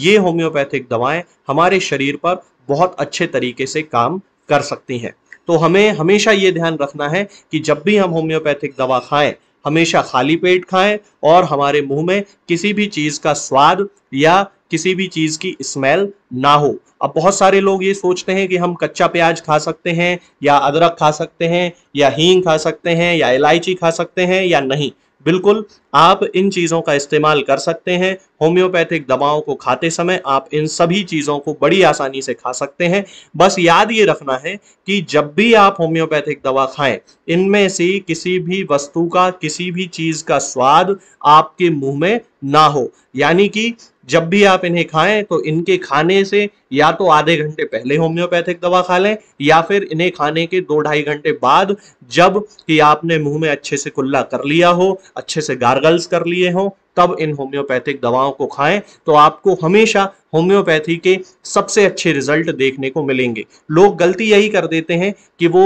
ये होम्योपैथिक दवाएं हमारे शरीर पर बहुत अच्छे तरीके से काम कर सकती हैं तो हमें हमेशा ये ध्यान रखना है कि जब भी हम होम्योपैथिक दवा खाएं हमेशा खाली पेट खाएं और हमारे मुंह में किसी भी चीज़ का स्वाद या किसी भी चीज़ की स्मेल ना हो अब बहुत सारे लोग ये सोचते हैं कि हम कच्चा प्याज खा सकते हैं या अदरक खा सकते हैं या हींग खा सकते हैं या इलायची खा सकते हैं या नहीं बिल्कुल आप इन चीज़ों का इस्तेमाल कर सकते हैं होम्योपैथिक दवाओं को खाते समय आप इन सभी चीज़ों को बड़ी आसानी से खा सकते हैं बस याद ये रखना है कि जब भी आप होम्योपैथिक दवा खाएं इनमें से किसी भी वस्तु का किसी भी चीज़ का स्वाद आपके मुंह में ना हो यानी कि जब भी आप इन्हें खाएं तो इनके खाने से या तो आधे घंटे पहले होम्योपैथिक दवा खा लें या फिर इन्हें खाने के दो ढाई घंटे बाद जब कि आपने मुंह में अच्छे से कुल्ला कर लिया हो अच्छे से गार्गल्स कर लिए हो तब इन होम्योपैथिक दवाओं को खाएं तो आपको हमेशा होम्योपैथी के सबसे अच्छे रिजल्ट देखने को मिलेंगे लोग गलती यही कर देते हैं कि वो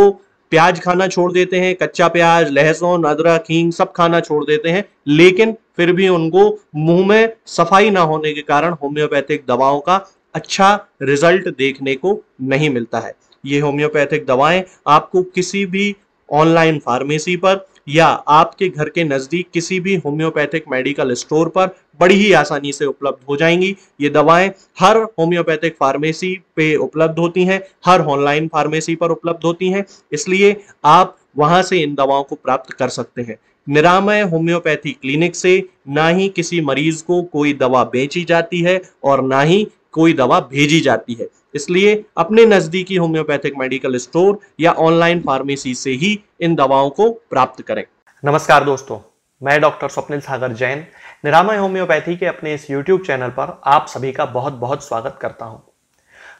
प्याज खाना छोड़ देते हैं कच्चा प्याज लहसुन अदरक हींग सब खाना छोड़ देते हैं लेकिन फिर भी उनको मुंह में सफाई ना होने के कारण होम्योपैथिक दवाओं का अच्छा रिजल्ट देखने को नहीं मिलता है ये होम्योपैथिक दवाएं आपको किसी भी ऑनलाइन फार्मेसी पर या आपके घर के नजदीक किसी भी होम्योपैथिक मेडिकल स्टोर पर बड़ी ही आसानी से उपलब्ध हो जाएंगी ये दवाएं हर होम्योपैथिक फार्मेसी पे उपलब्ध होती हैं हर ऑनलाइन फार्मेसी पर उपलब्ध होती हैं इसलिए आप वहां से इन दवाओं को प्राप्त कर सकते हैं निरामय होम्योपैथी क्लिनिक से ना ही किसी मरीज को कोई दवा बेची जाती है और ना ही कोई दवा भेजी जाती है इसलिए अपने नज़दीकी होम्योपैथिक मेडिकल स्टोर या ऑनलाइन फार्मेसी से ही इन दवाओं को प्राप्त करें नमस्कार दोस्तों मैं डॉक्टर स्वप्निल सागर जैन निरामय होम्योपैथी के अपने इस यूट्यूब चैनल पर आप सभी का बहुत बहुत स्वागत करता हूं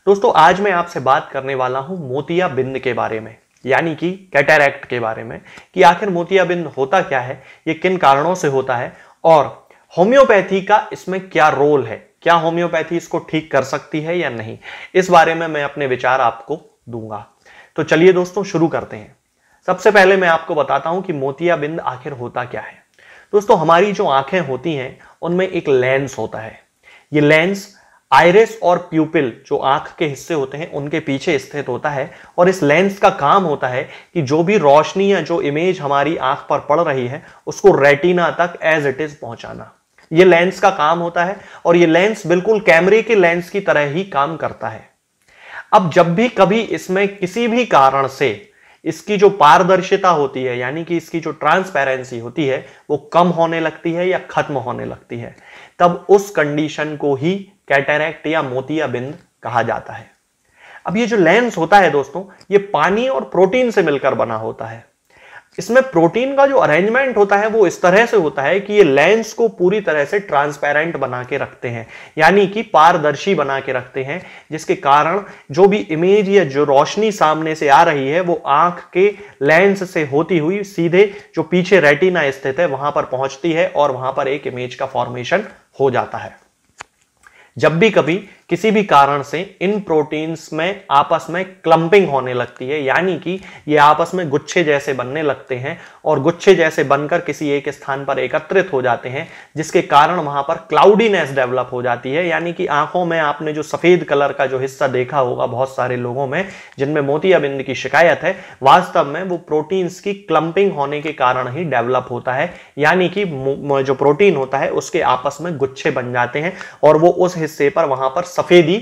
दोस्तों आज मैं आपसे बात करने वाला हूं बिंद के बारे में यानी कि कैटेरैक्ट के बारे में कि आखिर बिंद होता क्या है ये किन कारणों से होता है और होम्योपैथी का इसमें क्या रोल है क्या होम्योपैथी इसको ठीक कर सकती है या नहीं इस बारे में मैं अपने विचार आपको दूंगा तो चलिए दोस्तों शुरू करते हैं सबसे पहले मैं आपको बताता हूं कि मोतियाबिंद आखिर होता क्या है दोस्तों हमारी जो आंखें होती हैं उनमें एक लेंस होता है ये लेंस आयरिस और प्यूपिल जो आंख के हिस्से होते हैं उनके पीछे स्थित होता है और इस लेंस का काम होता है कि जो भी रोशनी या जो इमेज हमारी आंख पर पड़ रही है उसको रेटिना तक एज इट इज पहुंचाना ये लेंस का काम होता है और ये लेंस बिल्कुल कैमरे के लेंस की तरह ही काम करता है अब जब भी कभी इसमें किसी भी कारण से इसकी जो पारदर्शिता होती है यानी कि इसकी जो ट्रांसपेरेंसी होती है वो कम होने लगती है या खत्म होने लगती है तब उस कंडीशन को ही कैटेरेक्ट या मोतियाबिंद कहा जाता है अब ये जो लेंस होता है दोस्तों ये पानी और प्रोटीन से मिलकर बना होता है इसमें प्रोटीन का जो अरेंजमेंट होता है वो इस तरह से होता है कि ये लेंस को पूरी तरह से ट्रांसपेरेंट बना के रखते हैं यानी कि पारदर्शी बना के रखते हैं जिसके कारण जो भी इमेज या जो रोशनी सामने से आ रही है वो आंख के लेंस से होती हुई सीधे जो पीछे रेटिना स्थित है वहां पर पहुंचती है और वहां पर एक इमेज का फॉर्मेशन हो जाता है जब भी कभी किसी भी कारण से इन प्रोटीन्स में आपस में क्लंपिंग होने लगती है यानी कि ये आपस में गुच्छे जैसे बनने लगते हैं और गुच्छे जैसे बनकर किसी एक स्थान पर एकत्रित हो जाते हैं जिसके कारण वहां पर क्लाउडीनेस डेवलप हो जाती है यानी कि आंखों में आपने जो सफेद कलर का जो हिस्सा देखा होगा बहुत सारे लोगों में जिनमें मोतियाबिंद की शिकायत है वास्तव में वो प्रोटीन्स की क्लंपिंग होने के कारण ही डेवलप होता है यानी कि जो प्रोटीन होता है उसके आपस में गुच्छे बन जाते हैं और वो उस हिस्से पर वहां पर सफ़ेदी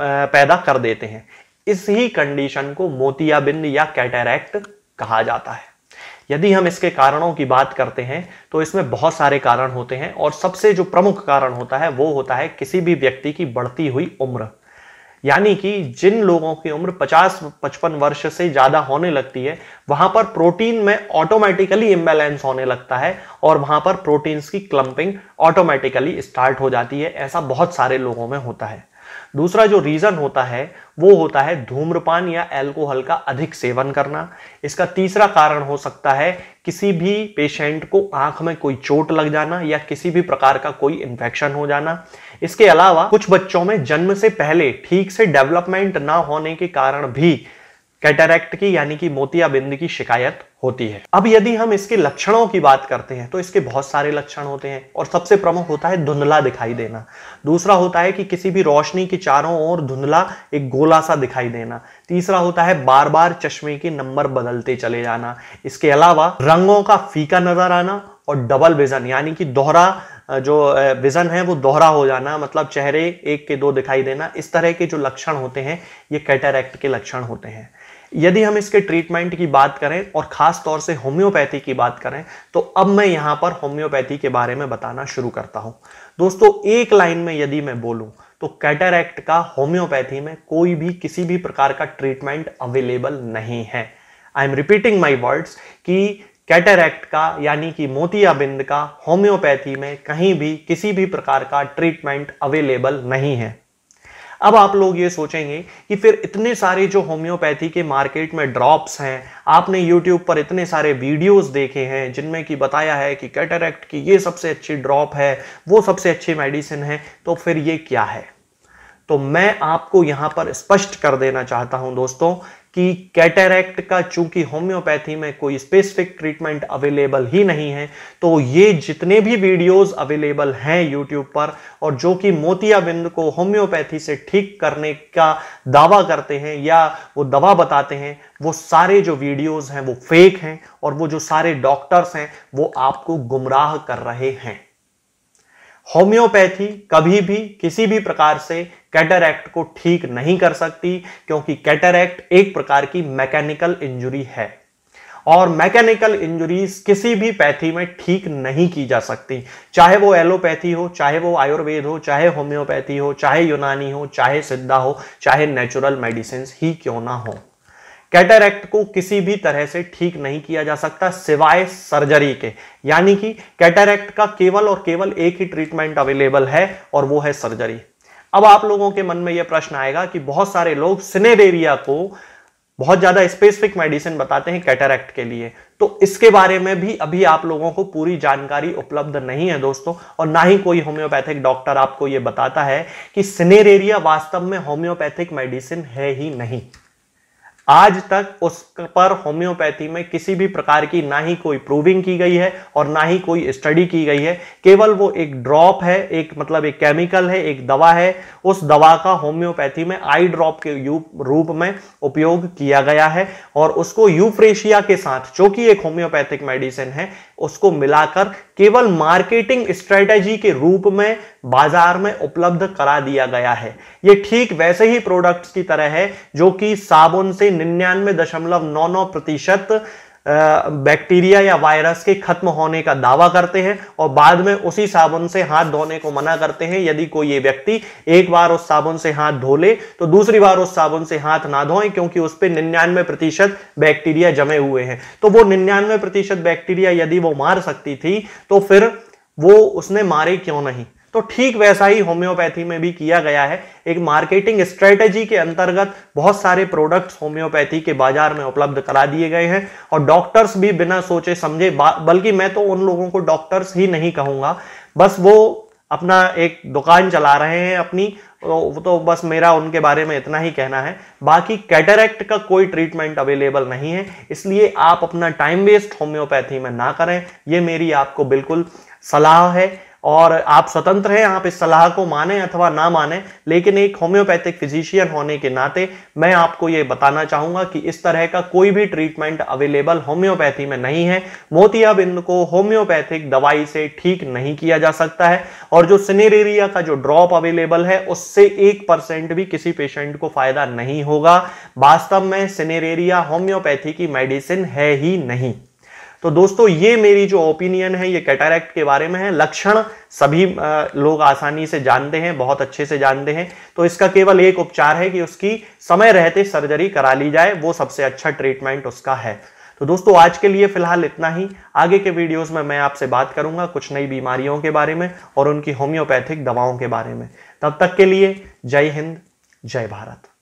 पैदा कर देते हैं इस ही कंडीशन को मोतियाबिंद या कैटेरैक्ट कहा जाता है यदि हम इसके कारणों की बात करते हैं तो इसमें बहुत सारे कारण होते हैं और सबसे जो प्रमुख कारण होता है वो होता है किसी भी व्यक्ति की बढ़ती हुई उम्र यानी कि जिन लोगों की उम्र 50 पचपन वर्ष से ज़्यादा होने लगती है वहां पर प्रोटीन में ऑटोमेटिकली इम्बेलेंस होने लगता है और वहां पर प्रोटीन्स की क्लंपिंग ऑटोमेटिकली स्टार्ट हो जाती है ऐसा बहुत सारे लोगों में होता है दूसरा जो रीज़न होता है वो होता है धूम्रपान या एल्कोहल का अधिक सेवन करना इसका तीसरा कारण हो सकता है किसी भी पेशेंट को आंख में कोई चोट लग जाना या किसी भी प्रकार का कोई इन्फेक्शन हो जाना इसके अलावा कुछ बच्चों में जन्म से पहले ठीक से डेवलपमेंट ना होने के कारण भी कैटरैक्ट की यानी कि मोतियाबिंद की शिकायत होती है अब यदि हम इसके लक्षणों की बात करते हैं तो इसके बहुत सारे लक्षण होते हैं और सबसे प्रमुख होता है धुंधला दिखाई देना दूसरा होता है कि किसी भी रोशनी के चारों ओर धुंधला एक गोला सा दिखाई देना तीसरा होता है बार बार चश्मे के नंबर बदलते चले जाना इसके अलावा रंगों का फीका नजर आना और डबल विजन यानी कि दोहरा जो विजन है वो दोहरा हो जाना मतलब चेहरे एक के दो दिखाई देना इस तरह के जो लक्षण होते हैं ये कैटरैक्ट के लक्षण होते हैं यदि हम इसके ट्रीटमेंट की बात करें और ख़ास तौर से होम्योपैथी की बात करें तो अब मैं यहाँ पर होम्योपैथी के बारे में बताना शुरू करता हूँ दोस्तों एक लाइन में यदि मैं बोलूँ तो कैटरैक्ट का होम्योपैथी में कोई भी किसी भी प्रकार का ट्रीटमेंट अवेलेबल नहीं है I am repeating my words कि कैटरैक्ट का यानी कि मोतियाबिंद का होम्योपैथी में कहीं भी किसी भी प्रकार का ट्रीटमेंट अवेलेबल नहीं है अब आप लोग ये सोचेंगे कि फिर इतने सारे जो होम्योपैथी के मार्केट में ड्रॉप्स हैं आपने यूट्यूब पर इतने सारे वीडियोस देखे हैं जिनमें कि बताया है कि कैटरेक्ट की ये सबसे अच्छी ड्रॉप है वो सबसे अच्छी मेडिसिन है तो फिर ये क्या है तो मैं आपको यहां पर स्पष्ट कर देना चाहता हूं दोस्तों कि कैटेरेक्ट का चूंकि होम्योपैथी में कोई स्पेसिफिक ट्रीटमेंट अवेलेबल ही नहीं है तो ये जितने भी वीडियोस अवेलेबल हैं यूट्यूब पर और जो कि मोतियाबिंद को होम्योपैथी से ठीक करने का दावा करते हैं या वो दवा बताते हैं वो सारे जो वीडियोस हैं वो फेक हैं और वो जो सारे डॉक्टर्स हैं वो आपको गुमराह कर रहे हैं होम्योपैथी कभी भी किसी भी प्रकार से कैटरैक्ट को ठीक नहीं कर सकती क्योंकि कैटरैक्ट एक प्रकार की मैकेनिकल इंजुरी है और मैकेनिकल इंजुरीज किसी भी पैथी में ठीक नहीं की जा सकती चाहे वो एलोपैथी हो चाहे वो आयुर्वेद हो चाहे होम्योपैथी हो चाहे यूनानी हो चाहे सिद्धा हो चाहे नेचुरल मेडिसिन ही क्यों ना हो कैटरैक्ट को किसी भी तरह से ठीक नहीं किया जा सकता सिवाय सर्जरी के यानी कि कैटरैक्ट का केवल और केवल एक ही ट्रीटमेंट अवेलेबल है और वो है सर्जरी अब आप लोगों के मन में यह प्रश्न आएगा कि बहुत सारे लोग सिनेडेरिया को बहुत ज्यादा स्पेसिफिक मेडिसिन बताते हैं कैटरैक्ट के लिए तो इसके बारे में भी अभी आप लोगों को पूरी जानकारी उपलब्ध नहीं है दोस्तों और ना ही कोई होम्योपैथिक डॉक्टर आपको यह बताता है कि सिनेरेरिया वास्तव में होम्योपैथिक मेडिसिन है ही नहीं आज तक उस पर होम्योपैथी में किसी भी प्रकार की ना ही कोई प्रूविंग की गई है और ना ही कोई स्टडी की गई है केवल वो एक ड्रॉप है एक मतलब एक केमिकल है एक दवा है उस दवा का होम्योपैथी में आई ड्रॉप के रूप में उपयोग किया गया है और उसको यूफ्रेशिया के साथ जो कि एक होम्योपैथिक मेडिसिन है उसको मिलाकर केवल मार्केटिंग स्ट्रेटेजी के रूप में बाजार में उपलब्ध करा दिया गया है ये ठीक वैसे ही प्रोडक्ट्स की तरह है जो कि साबुन से निन्यानवे दशमलव नौ नौ प्रतिशत बैक्टीरिया या वायरस के खत्म होने का दावा करते हैं और बाद में उसी साबुन से हाथ धोने को मना करते हैं यदि कोई ये व्यक्ति एक बार उस साबुन से हाथ धो ले तो दूसरी बार उस साबुन से हाथ ना धोएं क्योंकि उस पर निन्यानवे प्रतिशत बैक्टीरिया जमे हुए हैं तो वो निन्यानवे प्रतिशत बैक्टीरिया यदि वो मार सकती थी तो फिर वो उसने मारे क्यों नहीं तो ठीक वैसा ही होम्योपैथी में भी किया गया है एक मार्केटिंग स्ट्रेटेजी के अंतर्गत बहुत सारे प्रोडक्ट्स होम्योपैथी के बाजार में उपलब्ध करा दिए गए हैं और डॉक्टर्स भी बिना सोचे समझे बल्कि मैं तो उन लोगों को डॉक्टर्स ही नहीं कहूंगा बस वो अपना एक दुकान चला रहे हैं अपनी तो, तो बस मेरा उनके बारे में इतना ही कहना है बाकी कैटरेक्ट का कोई ट्रीटमेंट अवेलेबल नहीं है इसलिए आप अपना टाइम वेस्ट होम्योपैथी में ना करें ये मेरी आपको बिल्कुल सलाह है और आप स्वतंत्र हैं आप इस सलाह को माने अथवा ना माने लेकिन एक होम्योपैथिक फिजिशियन होने के नाते मैं आपको ये बताना चाहूंगा कि इस तरह का कोई भी ट्रीटमेंट अवेलेबल होम्योपैथी में नहीं है मोतियाबिंद को होम्योपैथिक दवाई से ठीक नहीं किया जा सकता है और जो सिनेरेरिया का जो ड्रॉप अवेलेबल है उससे एक परसेंट भी किसी पेशेंट को फायदा नहीं होगा वास्तव में सिनेरेरिया होम्योपैथी की मेडिसिन है ही नहीं तो दोस्तों ये मेरी जो ओपिनियन है ये कैटारैक्ट के बारे में है लक्षण सभी लोग आसानी से जानते हैं बहुत अच्छे से जानते हैं तो इसका केवल एक उपचार है कि उसकी समय रहते सर्जरी करा ली जाए वो सबसे अच्छा ट्रीटमेंट उसका है तो दोस्तों आज के लिए फिलहाल इतना ही आगे के वीडियोस में मैं आपसे बात करूंगा कुछ नई बीमारियों के बारे में और उनकी होम्योपैथिक दवाओं के बारे में तब तक के लिए जय हिंद जय भारत